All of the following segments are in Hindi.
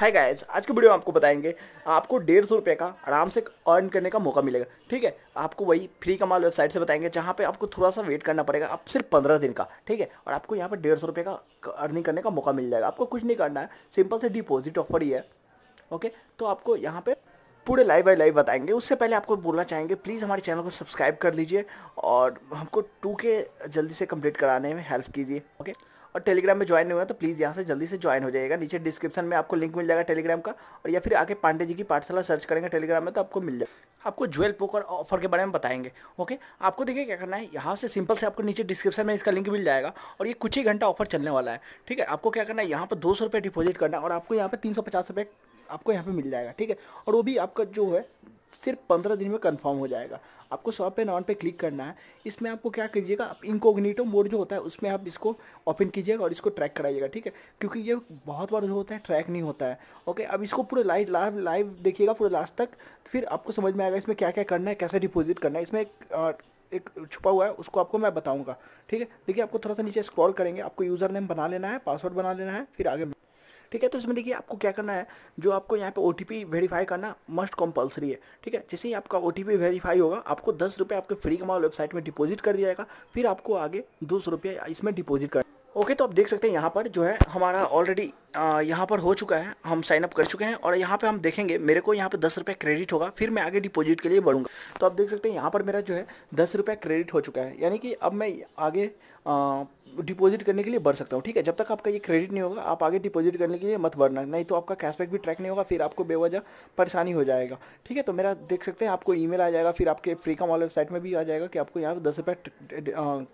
है गाइज आज की वीडियो में आपको बताएंगे आपको डेढ़ सौ रुपये का आराम से अर्न करने का मौका मिलेगा ठीक है आपको वही फ्री कमाल वेबसाइट से बताएंगे जहाँ पे आपको थोड़ा सा वेट करना पड़ेगा अब सिर्फ पंद्रह दिन का ठीक है और आपको यहाँ पर डेढ़ सौ रुपये का अर्निंग करने का मौका मिल जाएगा आपको कुछ नहीं करना है सिंपल से डिपोजिट ऑफर ही है ओके तो आपको यहाँ पर पूरे लाइव बाई लाइव बताएंगे उससे पहले आपको बोलना चाहेंगे प्लीज़ हमारे चैनल को सब्सक्राइब कर लीजिए और हमको टू के जल्दी से कंप्लीट कराने में हेल्प कीजिए ओके और टेलीग्राम में ज्वाइन हुआ तो प्लीज़ यहाँ से जल्दी से ज्वाइन हो जाएगा नीचे डिस्क्रिप्शन में आपको लिंक मिल जाएगा टेलीग्राम का और या फिर आके पांडे जी की पाठशाला सर्च करेंगे टेलीग्राम में तो आपको मिल जाएगा आपको ज्वेल पोकर ऑफर के बारे में बताएंगे ओके आपको देखिए क्या करना है यहाँ से सिंपल से आपको नीचे डिस्क्रिप्शन में इसका लिंक मिल जाएगा और ये कुछ ही घंटा ऑफर चलने वाला है ठीक है आपको क्या करना है यहाँ पर दो सौ डिपॉजिट करना है और आपको यहाँ पर तीन सौ पचास रुपये आपको यहाँ पे मिल जाएगा ठीक है और वो भी आपका जो है सिर्फ पंद्रह दिन में कंफर्म हो जाएगा आपको शॉप एंड ऑन पे क्लिक करना है इसमें आपको क्या कीजिएगा आप इनकोग्नीटो मोड जो होता है उसमें आप इसको ओपन कीजिएगा और इसको ट्रैक कराइएगा ठीक है क्योंकि ये बहुत बार जो होता है ट्रैक नहीं होता है ओके अब इसको पूरे लाइव लाइव लाइव देखिएगा पूरे लास्ट तक फिर आपको समझ में आएगा इसमें क्या क्या करना है कैसे डिपोजिट करना है इसमें एक एक छुपा हुआ है उसको आपको मैं बताऊंगा ठीक है देखिए आपको थोड़ा सा नीचे स्क्रॉल करेंगे आपको यूज़र नेम बना लेना है पासवर्ड बना लेना है फिर आगे ठीक है तो इसमें देखिए आपको क्या करना है जो आपको यहाँ पे ओ वेरीफाई करना मस्ट कंपलसरी है ठीक है जैसे ही आपका ओ वेरीफाई होगा आपको दस रुपये आपके फ्री कमाल वेबसाइट में डिपॉजिट कर दिया जाएगा फिर आपको आगे दो सौ रुपये इसमें डिपॉजिट कर ओके तो आप देख सकते हैं यहाँ पर जो है हमारा ऑलरेडी यहाँ पर हो चुका है हम साइन अप कर चुके हैं और यहाँ पे हम देखेंगे मेरे को यहाँ पे दस रुपये क्रेडिट होगा फिर मैं आगे डिपॉजिट के लिए बढ़ूँगा तो आप देख सकते हैं यहाँ पर मेरा जो है दस रुपये क्रेडिट हो चुका है यानी कि अब मैं आगे डिपॉजिट करने के लिए बढ़ सकता हूँ ठीक है जब तक आपका ये क्रेडिट नहीं होगा आप आगे डिपॉजिट करने के लिए मत बढ़ना नहीं तो आपका कैशबैक भी ट्रैक नहीं होगा फिर आपको बेवजह परेशानी हो जाएगा ठीक है तो मेरा देख सकते हैं आपको ई आ जाएगा फिर आपके फ्री कम वाले वेबसाइट में भी आ जाएगा कि आपको यहाँ पर दस रुपये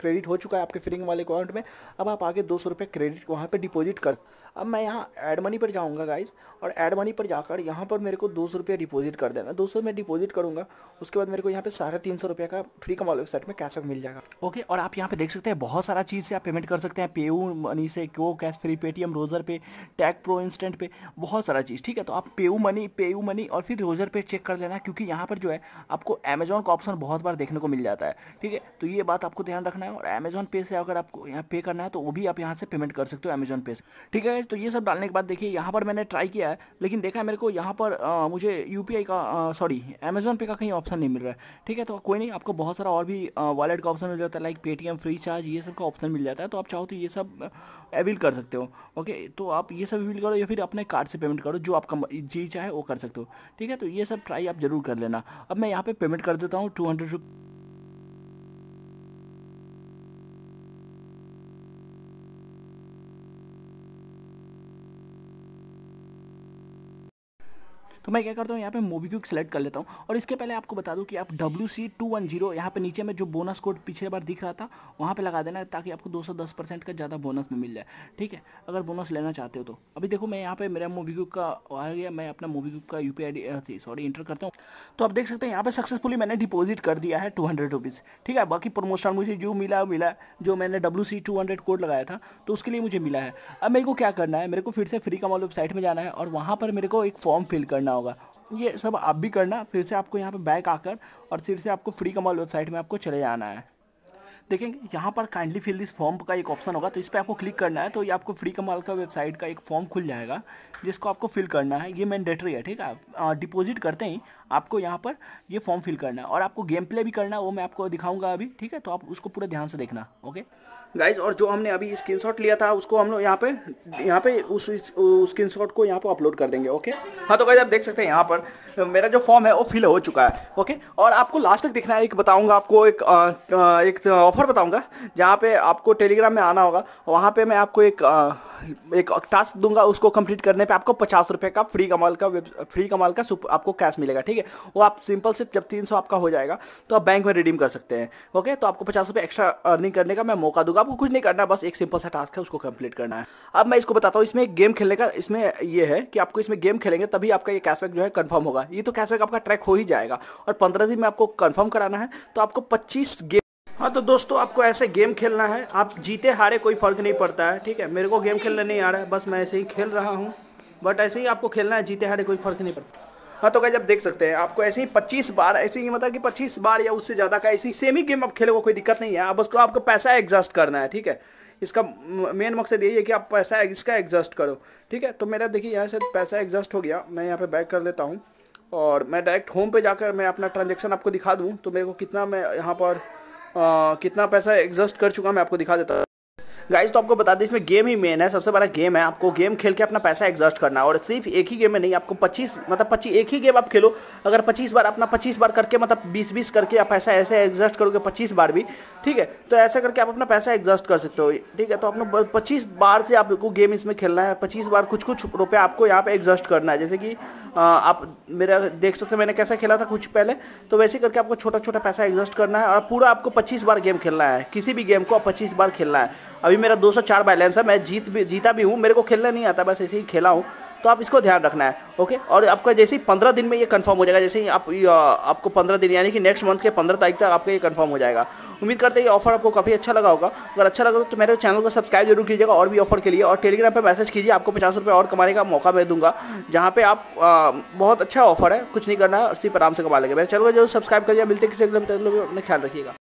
क्रेडिट हो चुका है आपके फ्रीकम वाले अकाउंट में अब आप आगे दो सौ रुपये क्रेडिट वहाँ पर डिपॉजिट कर अब मैं यहाँ एड मनी पर जाऊँगा गाइज और एड मनी पर जाकर यहाँ पर मेरे को दो सौ रुपया डिपोजिट कर देना दो सौ मैं डिपोजिट करूँगा उसके बाद मेरे को यहाँ पे साढ़े तीन सौ रुपये का फ्री कमाल वेबसाइट में कैशबैक मिल जाएगा ओके और आप यहाँ पे देख सकते हैं बहुत सारा चीज़ से आप पेमेंट कर सकते हैं पेयू मनी से क्यो Cashfree Paytm Razorpay टैग प्रो इंस्टेंट पे बहुत सारा चीज़ ठीक है तो आप पेयू मनी पेयू मनी और फिर रोजर पे चेक कर लेना क्योंकि यहाँ पर जो है आपको अमेजोन का ऑप्शन बहुत बार देखने को मिल जाता है ठीक है तो ये बात आपको ध्यान रखना है और अमेजोन पे से अगर आपको यहाँ पे करना है तो वो भी आप यहाँ से पेमेंट कर सकते हो अमेजोन पे से ठीक है तो ये सब सब डालने के बाद देखिए यहाँ पर मैंने ट्राई किया है लेकिन देखा है मेरे को यहाँ पर आ, मुझे यू का सॉरी अमेजोन पे का कहीं ऑप्शन नहीं मिल रहा है ठीक है तो कोई नहीं आपको बहुत सारा और भी वॉलेट का ऑप्शन मिल जाता है लाइक पेटीएम फ्री चार्ज ये सब का ऑप्शन मिल जाता है तो आप चाहो तो ये सब अवेल कर सकते हो ओके तो आप ये सब अवेल करो या फिर अपने कार्ड से पेमेंट करो जो आपका जी चाहे वो कर सकते हो ठीक है तो ये सब ट्राई आप जरूर कर लेना अब मैं यहाँ पे पेमेंट कर देता हूँ टू हंड्रेड तो मैं क्या करता हूँ यहाँ पे मोबी क्विक सेलेक्ट कर लेता हूँ और इसके पहले आपको बता दूँ कि आप W C two one zero यहाँ पर नीचे में जो बोनस कोड पिछले बार दिख रहा था वहाँ पर लगा देना ताकि आपको दो सौ दस परसेंट का ज़्यादा बोनस में मिल जाए ठीक है अगर बोनस लेना चाहते हो तो अभी देखो मैं यहाँ पर मेरा मोबी क्विक का आ गया मैं अपना मोबी क्विक का यू पी सॉरी इंटर करता हूँ तो आप देख सकते हैं यहाँ पर सक्सेसफुली मैंने डिपोजिट कर दिया है टू हंड्रेड रुपीज़ ठीक है बाकी प्रमोशन मुझे जो मिला मिला जो मैंने W C two hundred code लगाया था तो उसके लिए मुझे मिला है अब मेरे को क्या करना है मेरे को फिर से फ्री कमाल वेबसाइट में जाना है और वहाँ पर मेरे को एक फॉर्म फिल करना करना होगा ये सब आप भी करना फिर से आपको यहाँ पे बैक आकर और फिर से आपको फ्री कमाल वेबसाइट में आपको चले जाना है देखेंगे यहाँ पर काइंडली फिल दिस फॉर्म का एक ऑप्शन होगा तो इस पर आपको क्लिक करना है तो ये आपको फ्री कमाल का वेबसाइट का एक फॉर्म खुल जाएगा जिसको आपको फिल करना है ये मैंडेटरी है ठीक है डिपॉजिट करते ही आपको यहाँ पर ये फॉर्म फिल करना है और आपको गेम प्ले भी करना है वो मैं आपको दिखाऊंगा अभी ठीक है तो आप उसको पूरा ध्यान से देखना ओके गाइज और जो हमने अभी शॉट लिया था उसको हम लोग यहाँ पे यहाँ पे उस शॉट को यहाँ पर अपलोड कर देंगे ओके हाँ तो गाइज आप देख सकते हैं यहाँ पर मेरा जो फॉर्म है वो फिल हो चुका है ओके और आपको लास्ट तक देखना है एक बताऊँगा आपको एक एक ऑफर बताऊंगा जहाँ पे आपको टेलीग्राम में आना होगा वहाँ पे मैं आपको एक एक टास्क दूंगा उसको कंप्लीट करने पे आपको पचास रुपये का फ्री कमाल का फ्री कमाल का आपको कैश मिलेगा ठीक है वो आप सिंपल से जब तीन सौ आपका हो जाएगा तो आप बैंक में रिडीम कर सकते हैं ओके तो आपको पचास रुपये एक्स्ट्रा अर्निंग करने का मैं मौका दूंगा आपको कुछ नहीं करना बस एक सिंपल सा टास्क है उसको कंप्लीट करना है अब मैं इसको बताता हूँ इसमें एक गेम खेलने का इसमें यह है कि आपको इसमें गेम खेलेंगे तभी आपका ये कैशबैक जो है कन्फर्म होगा ये तो कैशबैक आपका ट्रैक हो ही जाएगा और पंद्रह दिन में आपको कन्फर्म कराना है तो आपको पच्चीस गेम हाँ तो दोस्तों आपको ऐसे गेम खेलना है आप जीते हारे कोई फ़र्क नहीं पड़ता है ठीक है मेरे को गेम खेलना नहीं आ रहा है बस मैं ऐसे ही खेल रहा हूँ बट ऐसे ही आपको खेलना है जीते हारे कोई फ़र्क नहीं पड़ता हाँ तो क्या जब देख सकते हैं आपको ऐसे ही पच्चीस बार ऐसे ही मतलब कि पच्चीस बार या उससे ज़्यादा का ऐसे ही सेम ही गेम आप खेलोगे कोई दिक्कत नहीं है अब उसको आपको पैसा एग्जस्ट करना है ठीक है इसका मेन मकसद यही है कि आप पैसा इसका एग्जस्ट करो ठीक है तो मेरा देखिए यहाँ से पैसा एग्जस्ट हो गया मैं यहाँ पर बैक कर लेता हूँ और मैं डायरेक्ट होम पे जाकर मैं अपना ट्रांजेक्शन आपको दिखा दूँ तो मेरे को कितना मैं यहाँ पर कितना पैसा एग्जस्ट कर चुका मैं आपको दिखा देता गाइज तो आपको बता दें इसमें गेम ही मेन है सबसे बड़ा गेम है आपको गेम खेल के अपना पैसा एग्जॉस्ट करना है और सिर्फ एक ही गेम में नहीं आपको पच्चीस मतलब पच्चीस एक ही गेम आप खेलो अगर पच्चीस बार अपना पच्चीस बार करके मतलब बीस बीस करके आप पैसा ऐसे एग्जस्ट करोगे पच्चीस बार भी ठीक है तो ऐसा करके आप अपना पैसा एग्जॉस्ट कर सकते हो ठीक है तो आपने पच्चीस बार से आपको गेम इसमें खेलना है पच्चीस बार कुछ कुछ रुपये आपको यहाँ पर एग्जस्ट करना है जैसे कि आप मेरा देख सकते हो मैंने कैसा खेला था कुछ पहले तो वैसे करके आपको छोटा छोटा पैसा एग्जॉस्ट करना है और पूरा आपको पच्चीस बार गेम खेलना है किसी भी गेम को आप पच्चीस बार खेलना है अभी मेरा 204 बैलेंस है मैं जीत भी जीता भी हूँ मेरे को खेलना नहीं आता बस ऐसे ही खेला हूँ तो आप इसको ध्यान रखना है ओके और आपका जैसे ही पंद्रह दिन में ये कंफर्म हो जाएगा जैसे ही आप आपको पंद्रह दिन यानी कि नेक्स्ट मंथ के पंद्रह तारीख तक आपका ये कंफर्म हो जाएगा उम्मीद करते हैं ये ऑफर आपको काफ़ी अच्छा लगा होगा अगर अच्छा लगा तो मेरे चैनल को सब्सक्राइब जरूर कीजिएगा और भी ऑफर के लिए और टेलीग्राम पर मैसेज कीजिए आपको पचास रुपये और कमाने का मौका मैं दूंगा जहाँ पे आप आ, बहुत अच्छा ऑफर है कुछ नहीं करना है उसी पर आराम से कमा लेंगे मेरे चैनल को जरूर सब्सक्राइब करिए मिलते किसी अपने ख्याल रखिएगा